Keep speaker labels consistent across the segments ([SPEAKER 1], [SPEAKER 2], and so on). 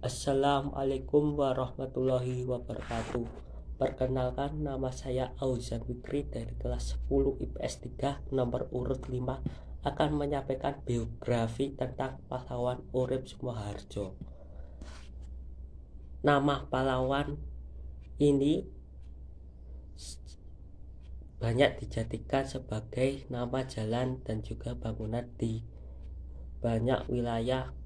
[SPEAKER 1] Assalamualaikum warahmatullahi wabarakatuh Perkenalkan nama saya Auzan Fikri dari kelas 10 IPS 3 nomor urut 5 akan menyampaikan biografi tentang pahlawan Urip Sumoharjo Nama pahlawan ini banyak dijadikan sebagai nama jalan dan juga bangunan di banyak wilayah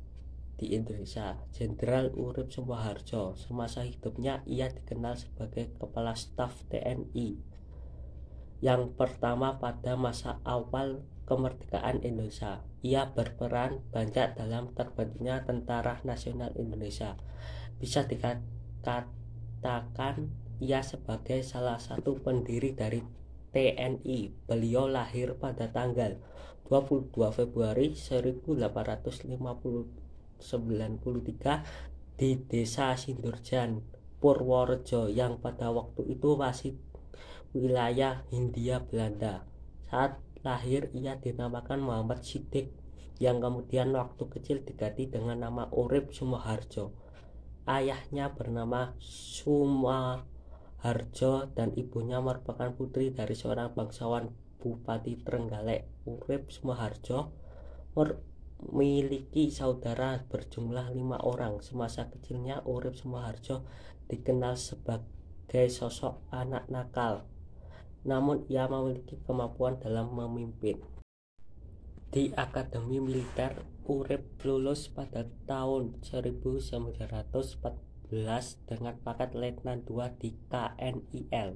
[SPEAKER 1] di Indonesia. Jenderal Urip Sumoharjo, semasa hidupnya ia dikenal sebagai Kepala Staf TNI yang pertama pada masa awal kemerdekaan Indonesia. Ia berperan banyak dalam terbentuknya Tentara Nasional Indonesia. Bisa dikatakan ia sebagai salah satu pendiri dari TNI. Beliau lahir pada tanggal 22 Februari 1850 1993 di Desa Sindurjan, Purworejo yang pada waktu itu masih wilayah Hindia Belanda. Saat lahir ia dinamakan Muhammad Sidik yang kemudian waktu kecil diganti dengan nama Urip Sumoharjo. Ayahnya bernama Sumoharjo dan ibunya merupakan putri dari seorang bangsawan Bupati Trenggalek Urip Sumoharjo memiliki saudara berjumlah lima orang. Semasa kecilnya, Urip Sumoharjo dikenal sebagai sosok anak nakal. Namun, ia memiliki kemampuan dalam memimpin. Di Akademi Militer, Urip lulus pada tahun 1914 dengan paket Letnan 2 di KNIL.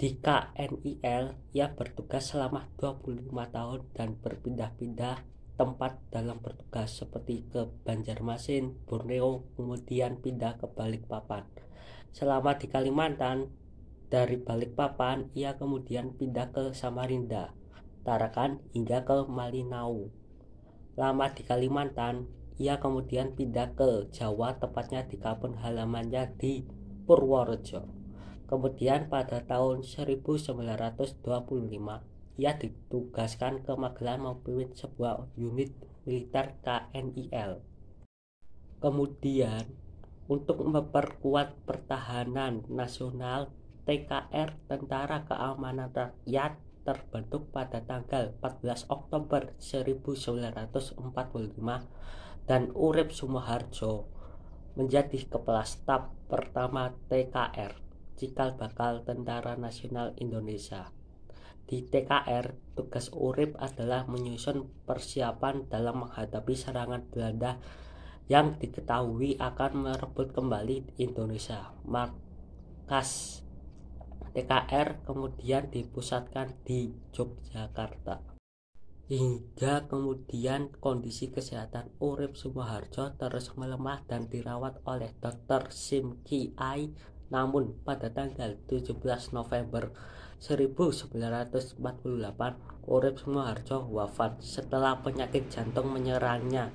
[SPEAKER 1] Di KNIL, ia bertugas selama 25 tahun dan berpindah-pindah tempat dalam bertugas seperti ke Banjarmasin, Borneo, kemudian pindah ke Balikpapan. Selama di Kalimantan, dari Balikpapan ia kemudian pindah ke Samarinda, Tarakan hingga ke Malinau. Lama di Kalimantan, ia kemudian pindah ke Jawa tepatnya di kampung halamannya di Purworejo. Kemudian pada tahun 1925 ia ditugaskan ke Magelang memimpin sebuah unit militer KNIL. Kemudian, untuk memperkuat pertahanan nasional, TKR Tentara Keamanan Rakyat terbentuk pada tanggal 14 Oktober 1945 dan Urip Sumoharjo menjadi kepala staf pertama TKR, cikal bakal Tentara Nasional Indonesia. Di TKR, tugas Urip adalah menyusun persiapan dalam menghadapi serangan Belanda yang diketahui akan merebut kembali Indonesia. Markas TKR kemudian dipusatkan di Yogyakarta. Hingga kemudian kondisi kesehatan Urip Sumoharjo terus melemah dan dirawat oleh Dr. Sim Ki Ai. Namun pada tanggal 17 November 1948 Urip Sumoharjo wafat setelah penyakit jantung menyerangnya.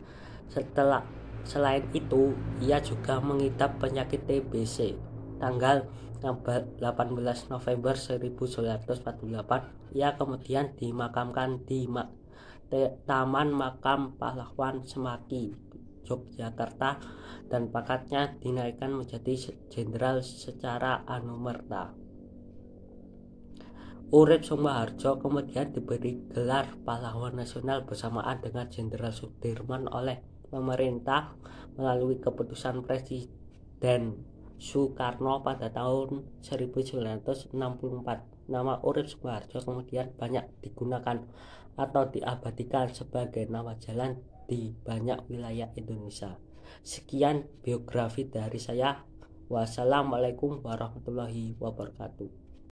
[SPEAKER 1] Setelah selain itu, ia juga mengidap penyakit TBC. Tanggal 18 November 1948, ia kemudian dimakamkan di Taman Makam Pahlawan Semaki, Yogyakarta dan pangkatnya dinaikkan menjadi jenderal secara anumerta. Urip Sumoharjo kemudian diberi gelar pahlawan nasional bersamaan dengan Jenderal Sudirman oleh pemerintah melalui keputusan Presiden Soekarno pada tahun 1964. Nama Urip Sumoharjo kemudian banyak digunakan atau diabadikan sebagai nama jalan di banyak wilayah Indonesia. Sekian biografi dari saya. Wassalamualaikum warahmatullahi wabarakatuh.